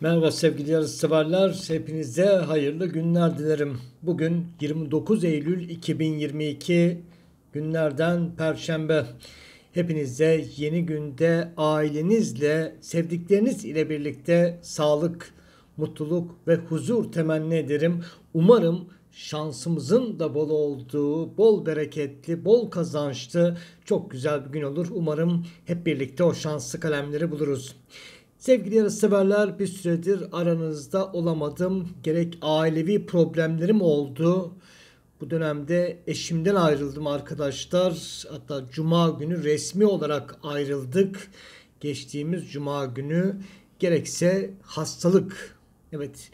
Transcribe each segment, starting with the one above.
Merhaba sevgili yarışseverler. Hepinize hayırlı günler dilerim. Bugün 29 Eylül 2022 günlerden Perşembe. Hepinize yeni günde ailenizle, sevdikleriniz ile birlikte sağlık, mutluluk ve huzur temenni ederim. Umarım şansımızın da bol olduğu, bol bereketli, bol kazançlı çok güzel bir gün olur. Umarım hep birlikte o şanslı kalemleri buluruz. Sevgili yarışseverler bir süredir aranızda olamadım. Gerek ailevi problemlerim oldu. Bu dönemde eşimden ayrıldım arkadaşlar. Hatta cuma günü resmi olarak ayrıldık. Geçtiğimiz cuma günü gerekse hastalık. Evet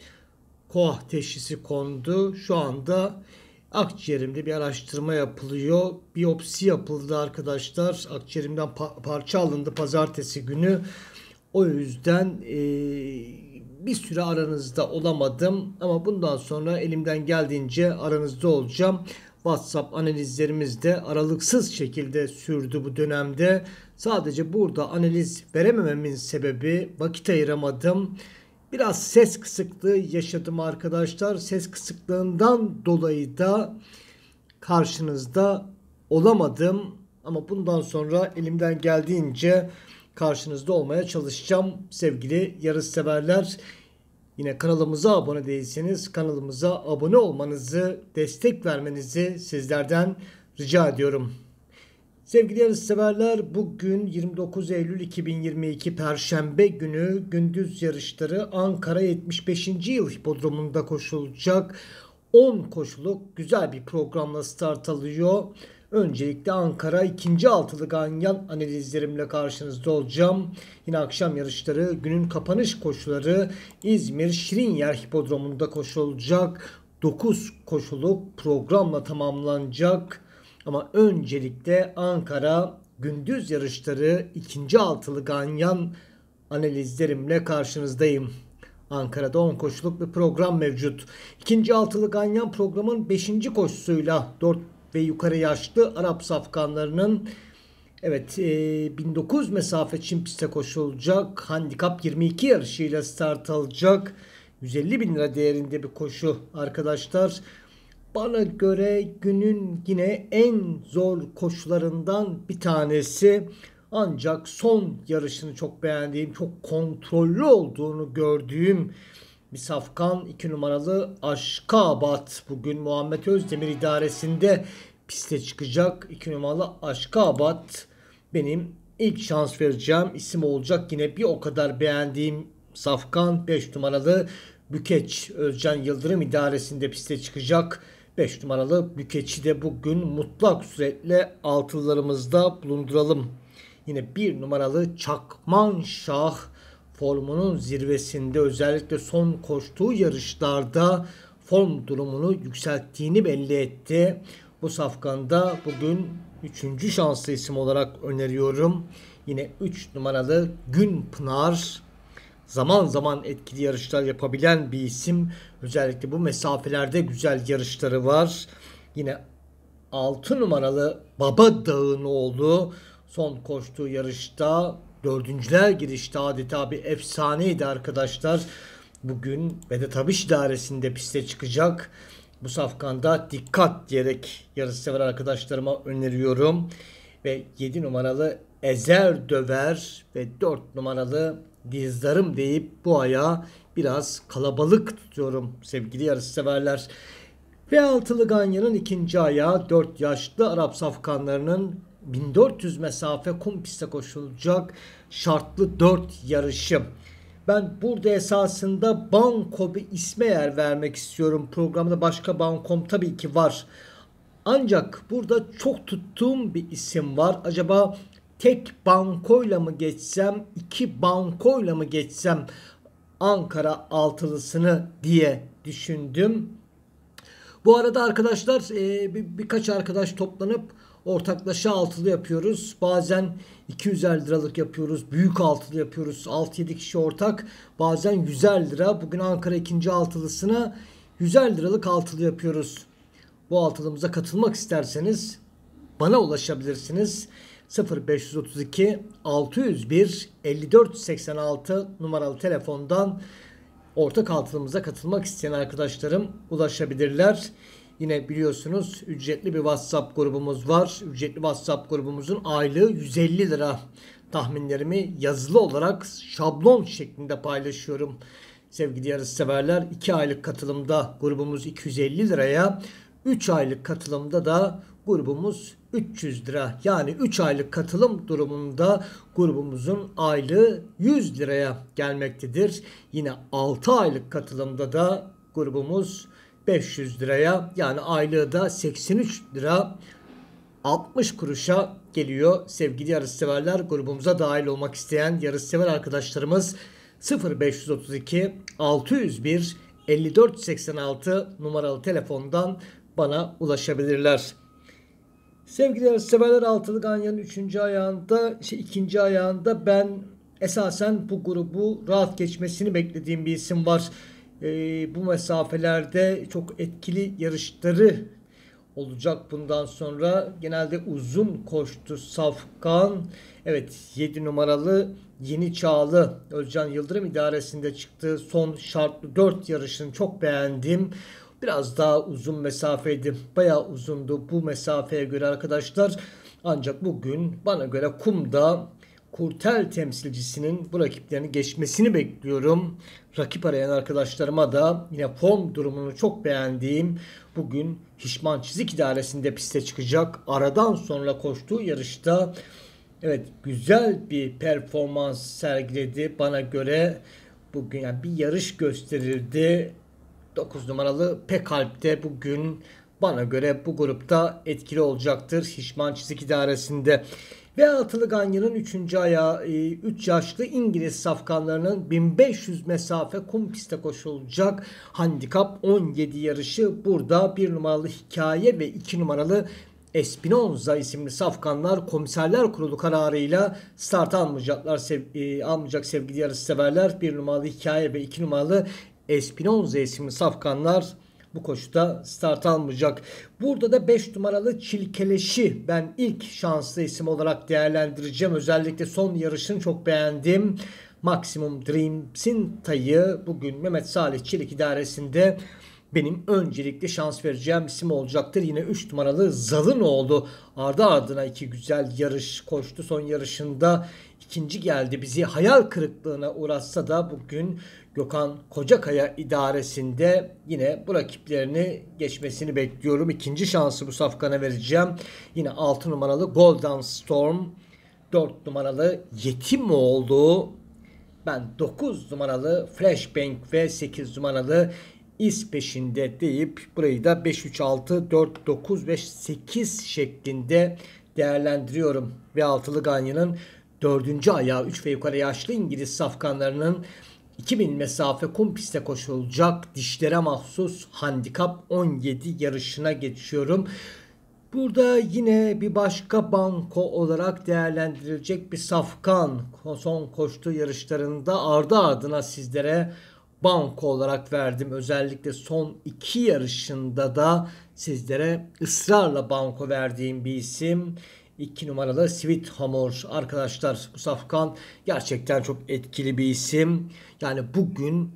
KOAH teşhisi kondu. Şu anda akciğerimde bir araştırma yapılıyor. Biyopsi yapıldı arkadaşlar. Akciğerimden pa- parça alındı pazartesi günü. O yüzden e, bir süre aranızda olamadım ama bundan sonra elimden geldiğince aranızda olacağım. WhatsApp analizlerimiz de aralıksız şekilde sürdü bu dönemde. Sadece burada analiz veremememin sebebi vakit ayıramadım. Biraz ses kısıklığı yaşadım arkadaşlar. Ses kısıklığından dolayı da karşınızda olamadım. Ama bundan sonra elimden geldiğince karşınızda olmaya çalışacağım sevgili yarış severler Yine kanalımıza abone değilseniz kanalımıza abone olmanızı, destek vermenizi sizlerden rica ediyorum. Sevgili yarış severler bugün 29 Eylül 2022 Perşembe günü gündüz yarışları Ankara 75. yıl hipodromunda koşulacak. 10 koşuluk güzel bir programla start alıyor. Öncelikle Ankara ikinci altılı ganyan analizlerimle karşınızda olacağım. Yine akşam yarışları, günün kapanış koşuları İzmir Şirinyer Hipodromu'nda koşulacak. 9 koşuluk programla tamamlanacak. Ama öncelikle Ankara gündüz yarışları ikinci altılı ganyan analizlerimle karşınızdayım. Ankara'da 10 koşuluk bir program mevcut. İkinci altılı ganyan programın 5. koşusuyla ve yukarı yaşlı Arap safkanlarının Evet e, mesafe çim piste koşulacak. Handikap 22 yarışıyla start alacak. 150 bin lira değerinde bir koşu arkadaşlar. Bana göre günün yine en zor koşularından bir tanesi. Ancak son yarışını çok beğendiğim, çok kontrollü olduğunu gördüğüm Misafkan iki numaralı Aşkabat bugün Muhammed Özdemir idaresinde piste çıkacak iki numaralı Aşkabat benim ilk şans vereceğim isim olacak yine bir o kadar beğendiğim Safkan 5 numaralı Bükeç Özcan Yıldırım idaresinde piste çıkacak 5 numaralı Bükeç'i de bugün mutlak suretle altılarımızda bulunduralım. Yine 1 numaralı Çakman Şah formunun zirvesinde özellikle son koştuğu yarışlarda form durumunu yükselttiğini belli etti. Bu safkanda bugün 3. şanslı isim olarak öneriyorum. Yine 3 numaralı Gün Pınar zaman zaman etkili yarışlar yapabilen bir isim. Özellikle bu mesafelerde güzel yarışları var. Yine 6 numaralı Baba Dağınoğlu. son koştuğu yarışta Dördüncüler girişte adeta bir efsaneydi arkadaşlar. Bugün Vedat Habiş idaresinde piste çıkacak. Bu safkanda dikkat diyerek sever arkadaşlarıma öneriyorum. Ve 7 numaralı Ezer Döver ve 4 numaralı Dizdarım deyip bu aya biraz kalabalık tutuyorum sevgili yarış severler Ve altılı Ganya'nın ikinci ayağı 4 yaşlı Arap safkanlarının 1400 mesafe kum piste koşulacak şartlı 4 yarışı. Ben burada esasında Banko bir isme yer vermek istiyorum. Programda başka Bankom tabii ki var. Ancak burada çok tuttuğum bir isim var. Acaba tek bankoyla mı geçsem, iki bankoyla mı geçsem Ankara altılısını diye düşündüm. Bu arada arkadaşlar e, bir birkaç arkadaş toplanıp ortaklaşa altılı yapıyoruz. Bazen 200'er liralık yapıyoruz. Büyük altılı yapıyoruz. 6-7 kişi ortak. Bazen 100'er lira. Bugün Ankara ikinci altılısına 100'er liralık altılı yapıyoruz. Bu altılımıza katılmak isterseniz bana ulaşabilirsiniz. 0532 601 5486 numaralı telefondan ortak altılımıza katılmak isteyen arkadaşlarım ulaşabilirler. Yine biliyorsunuz ücretli bir WhatsApp grubumuz var. Ücretli WhatsApp grubumuzun aylığı 150 lira. Tahminlerimi yazılı olarak şablon şeklinde paylaşıyorum. Sevgili yarışseverler 2 aylık katılımda grubumuz 250 liraya, 3 aylık katılımda da grubumuz 300 lira. Yani 3 aylık katılım durumunda grubumuzun aylığı 100 liraya gelmektedir. Yine 6 aylık katılımda da grubumuz 500 liraya yani aylığı da 83 lira 60 kuruşa geliyor. Sevgili yarışseverler grubumuza dahil olmak isteyen yarışsever arkadaşlarımız 0532 601 5486 numaralı telefondan bana ulaşabilirler. Sevgili yarışseverler Altılı Ganyan'ın 3. ayağında, şey, 2. ayağında ben esasen bu grubu rahat geçmesini beklediğim bir isim var. Ee, bu mesafelerde çok etkili yarışları olacak bundan sonra. Genelde uzun koştu Safkan. Evet 7 numaralı Yeni Çağlı Özcan Yıldırım idaresinde çıktığı son şartlı 4 yarışını çok beğendim. Biraz daha uzun mesafeydi. Bayağı uzundu bu mesafeye göre arkadaşlar. Ancak bugün bana göre kumda Kurtel temsilcisinin bu rakiplerini geçmesini bekliyorum. Rakip arayan arkadaşlarıma da yine form durumunu çok beğendiğim bugün Hişman Çizik idaresinde piste çıkacak. Aradan sonra koştuğu yarışta evet güzel bir performans sergiledi bana göre. Bugün yani bir yarış gösterildi. 9 numaralı Pekalp'te bugün bana göre bu grupta etkili olacaktır. Hişman Çizik idaresinde ve altılı Ganyan'ın 3. ayağı 3 e, yaşlı İngiliz safkanlarının 1500 mesafe kum piste koşulacak handikap 17 yarışı burada bir numaralı hikaye ve 2 numaralı Espinoza isimli safkanlar komiserler kurulu kararıyla start almayacaklar sev, e, almayacak sevgili yarış severler. Bir numaralı hikaye ve iki numaralı Espinoza isimli safkanlar bu koşuda start almayacak. Burada da 5 numaralı Çilkeleş'i ben ilk şanslı isim olarak değerlendireceğim. Özellikle son yarışını çok beğendim. Maximum Dreams'in tayı bugün Mehmet Salih Çelik idaresinde benim öncelikle şans vereceğim isim olacaktır. Yine 3 numaralı Zalın oldu. ardı ardına iki güzel yarış koştu. Son yarışında ikinci geldi. Bizi hayal kırıklığına uğratsa da bugün Gökhan Kocakaya idaresinde yine bu rakiplerini geçmesini bekliyorum. İkinci şansı bu safkana vereceğim. Yine 6 numaralı Golden Storm, 4 numaralı Yetim mi oldu? ben 9 numaralı Flashbang ve 8 numaralı iz peşinde deyip burayı da 5 3 6 4 9 ve 8 şeklinde değerlendiriyorum. Ve altılı Ganyan'ın dördüncü ayağı 3 ve yukarı yaşlı İngiliz safkanlarının 2000 mesafe kum piste koşulacak dişlere mahsus handikap 17 yarışına geçiyorum. Burada yine bir başka banko olarak değerlendirilecek bir safkan son koştuğu yarışlarında ardı ardına sizlere banko olarak verdim. Özellikle son iki yarışında da sizlere ısrarla banko verdiğim bir isim. 2 numaralı Sweet Hammer arkadaşlar Musaf Kan gerçekten çok etkili bir isim. Yani bugün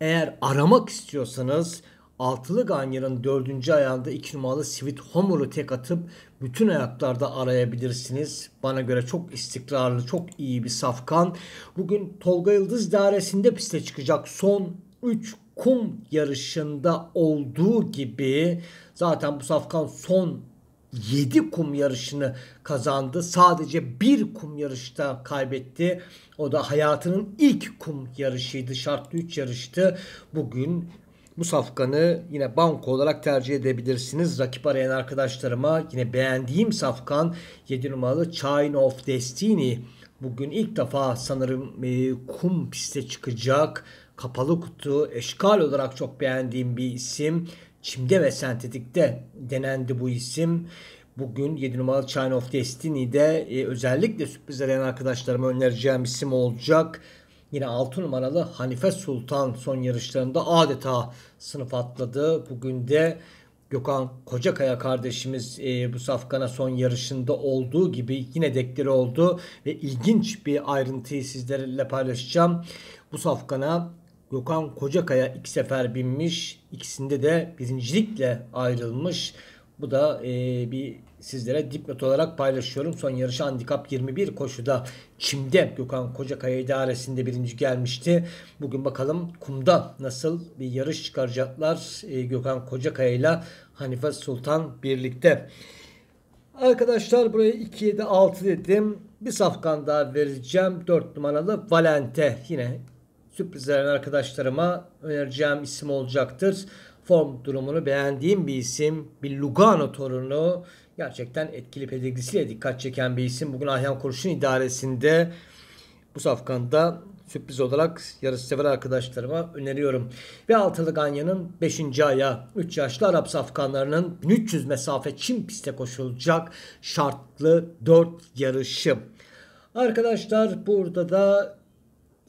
eğer aramak istiyorsanız altılı Ganya'nın dördüncü ayağında iki numaralı Sweet Homer'ı tek atıp bütün ayaklarda arayabilirsiniz. Bana göre çok istikrarlı, çok iyi bir safkan. Bugün Tolga Yıldız dairesinde piste çıkacak. Son 3 kum yarışında olduğu gibi zaten bu safkan son 7 kum yarışını kazandı. Sadece bir kum yarışta kaybetti. O da hayatının ilk kum yarışıydı. Şartlı 3 yarıştı. Bugün bu safkanı yine banko olarak tercih edebilirsiniz. Rakip arayan arkadaşlarıma yine beğendiğim safkan 7 numaralı Chain of Destiny. Bugün ilk defa sanırım e, kum piste çıkacak. Kapalı kutu eşkal olarak çok beğendiğim bir isim. Çimde ve sentetikte denendi bu isim. Bugün 7 numaralı Chain of Destiny'de e, özellikle sürpriz arayan arkadaşlarıma önereceğim isim olacak. Yine 6 numaralı Hanife Sultan son yarışlarında adeta sınıf atladı. Bugün de Gökhan Kocakaya kardeşimiz e, bu safkana son yarışında olduğu gibi yine dekleri oldu. Ve ilginç bir ayrıntıyı sizlerle paylaşacağım. Bu safkana Gökhan Kocakaya iki sefer binmiş. ikisinde de birincilikle ayrılmış. Bu da e, bir sizlere dipnot olarak paylaşıyorum. Son yarışı handikap 21 koşuda Çim'de Gökhan Kocakaya idaresinde birinci gelmişti. Bugün bakalım kumda nasıl bir yarış çıkaracaklar e, Gökhan Kocakaya ile Hanife Sultan birlikte. Arkadaşlar buraya 2 7 6 dedim. Bir safkan daha vereceğim. 4 numaralı Valente yine sürprizlerin arkadaşlarıma önereceğim isim olacaktır form durumunu beğendiğim bir isim. Bir Lugano torunu gerçekten etkili pedigrisiyle dikkat çeken bir isim. Bugün Ahyan Kurşun idaresinde bu safkanda sürpriz olarak yarış sever arkadaşlarıma öneriyorum. Ve Altılı Ganya'nın 5. aya 3 yaşlı Arap safkanlarının 1300 mesafe çim piste koşulacak şartlı 4 yarışı. Arkadaşlar burada da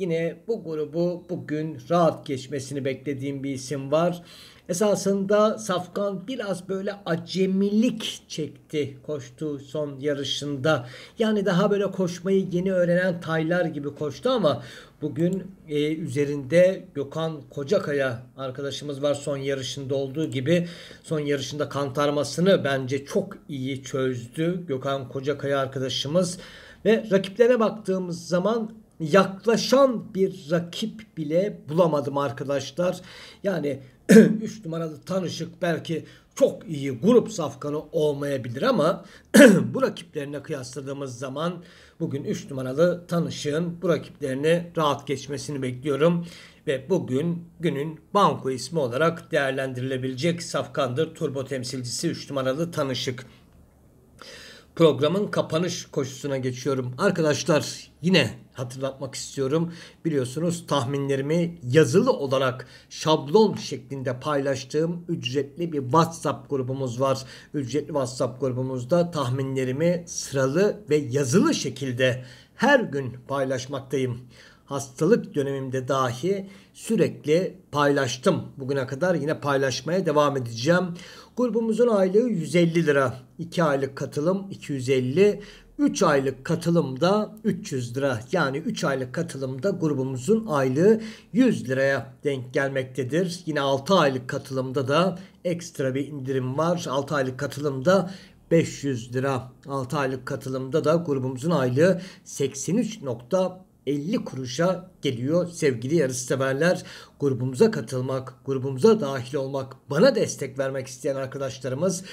Yine bu grubu bugün rahat geçmesini beklediğim bir isim var. Esasında Safkan biraz böyle acemilik çekti koştu son yarışında. Yani daha böyle koşmayı yeni öğrenen taylar gibi koştu ama bugün e, üzerinde Gökhan Kocakaya arkadaşımız var son yarışında olduğu gibi. Son yarışında kantarmasını bence çok iyi çözdü Gökhan Kocakaya arkadaşımız. Ve rakiplere baktığımız zaman yaklaşan bir rakip bile bulamadım arkadaşlar. Yani 3 numaralı tanışık belki çok iyi grup safkanı olmayabilir ama bu rakiplerine kıyasladığımız zaman bugün 3 numaralı tanışığın bu rakiplerini rahat geçmesini bekliyorum. Ve bugün günün banko ismi olarak değerlendirilebilecek safkandır turbo temsilcisi 3 numaralı tanışık programın kapanış koşusuna geçiyorum. Arkadaşlar yine hatırlatmak istiyorum. Biliyorsunuz tahminlerimi yazılı olarak şablon şeklinde paylaştığım ücretli bir WhatsApp grubumuz var. Ücretli WhatsApp grubumuzda tahminlerimi sıralı ve yazılı şekilde her gün paylaşmaktayım hastalık dönemimde dahi sürekli paylaştım. Bugüne kadar yine paylaşmaya devam edeceğim. Grubumuzun aylığı 150 lira. 2 aylık katılım 250. 3 aylık katılımda 300 lira yani 3 aylık katılımda grubumuzun aylığı 100 liraya denk gelmektedir. Yine 6 aylık katılımda da ekstra bir indirim var. 6 aylık katılımda 500 lira. 6 aylık katılımda da grubumuzun aylığı 83. 50 kuruşa geliyor sevgili yarışseverler. Grubumuza katılmak, grubumuza dahil olmak, bana destek vermek isteyen arkadaşlarımız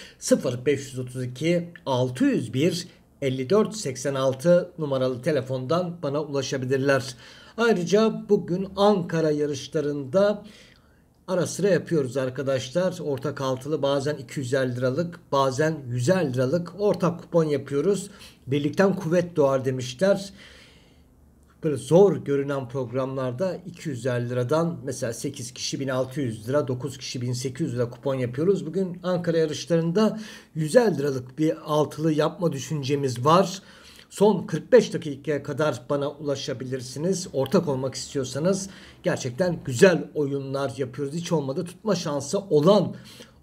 0532 601 5486 numaralı telefondan bana ulaşabilirler. Ayrıca bugün Ankara yarışlarında ara sıra yapıyoruz arkadaşlar. Ortak altılı bazen 250 liralık bazen 150 liralık ortak kupon yapıyoruz. Birlikten kuvvet doğar demişler böyle zor görünen programlarda 250 liradan mesela 8 kişi 1600 lira 9 kişi 1800 lira kupon yapıyoruz. Bugün Ankara yarışlarında 150 liralık bir altılı yapma düşüncemiz var. Son 45 dakikaya kadar bana ulaşabilirsiniz. Ortak olmak istiyorsanız gerçekten güzel oyunlar yapıyoruz. Hiç olmadı tutma şansı olan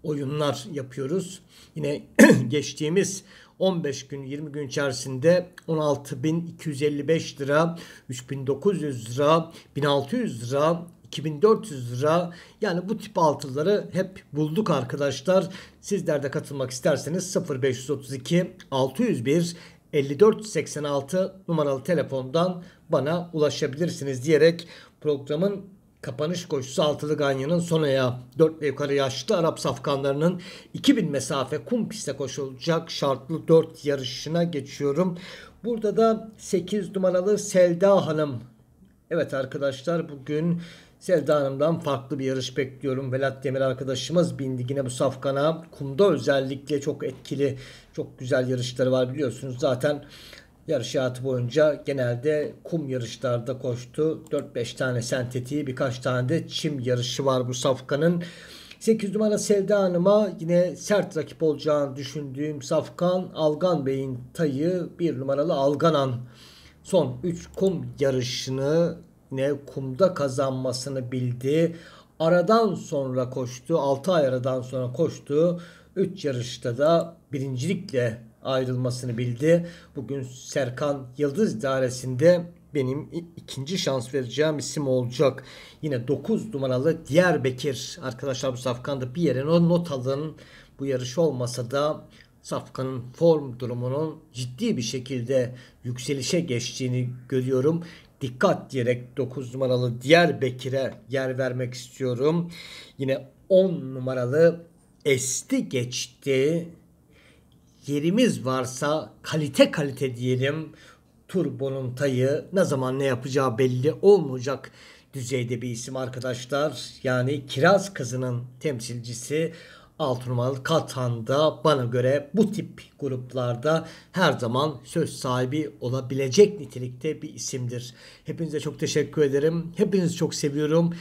oyunlar yapıyoruz. Yine geçtiğimiz 15 gün 20 gün içerisinde 16.255 lira, 3.900 lira, 1.600 lira, 2400 lira yani bu tip altıları hep bulduk arkadaşlar. Sizler de katılmak isterseniz 0532 601 5486 numaralı telefondan bana ulaşabilirsiniz diyerek programın Kapanış koşusu altılı Ganya'nın son ayağı. dört ve yukarı yaşlı Arap safkanlarının 2000 mesafe kum piste koşulacak şartlı 4 yarışına geçiyorum. Burada da 8 numaralı Selda Hanım. Evet arkadaşlar bugün Selda Hanım'dan farklı bir yarış bekliyorum. Velat Demir arkadaşımız bindi yine bu safkana. Kumda özellikle çok etkili, çok güzel yarışları var biliyorsunuz. Zaten Yarış hayatı boyunca genelde kum yarışlarda koştu. 4-5 tane sentetiği birkaç tane de çim yarışı var bu safkanın. 8 numara Sevda Hanım'a yine sert rakip olacağını düşündüğüm Safkan Algan Bey'in tayı 1 numaralı Alganan. Son 3 kum yarışını ne kumda kazanmasını bildi. Aradan sonra koştu. 6 ay aradan sonra koştu. 3 yarışta da birincilikle ayrılmasını bildi. Bugün Serkan Yıldız idaresinde benim ikinci şans vereceğim isim olacak. Yine 9 numaralı diğer Bekir Arkadaşlar bu Safkan'da bir yere not alın. Bu yarış olmasa da Safkan'ın form durumunun ciddi bir şekilde yükselişe geçtiğini görüyorum. Dikkat diyerek 9 numaralı diğer Bekir'e yer vermek istiyorum. Yine 10 numaralı Esti geçti yerimiz varsa kalite kalite diyelim turbonun tayı ne zaman ne yapacağı belli olmayacak düzeyde bir isim arkadaşlar. Yani Kiraz Kızı'nın temsilcisi 6 Katan'da bana göre bu tip gruplarda her zaman söz sahibi olabilecek nitelikte bir isimdir. Hepinize çok teşekkür ederim. Hepinizi çok seviyorum.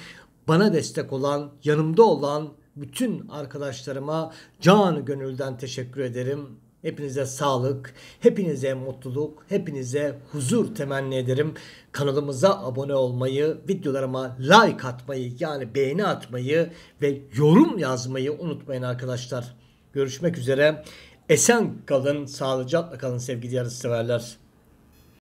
Bana destek olan, yanımda olan bütün arkadaşlarıma canı gönülden teşekkür ederim. Hepinize sağlık, hepinize mutluluk, hepinize huzur temenni ederim. Kanalımıza abone olmayı, videolarıma like atmayı yani beğeni atmayı ve yorum yazmayı unutmayın arkadaşlar. Görüşmek üzere. Esen kalın, sağlıcakla kalın sevgili yarışseverler.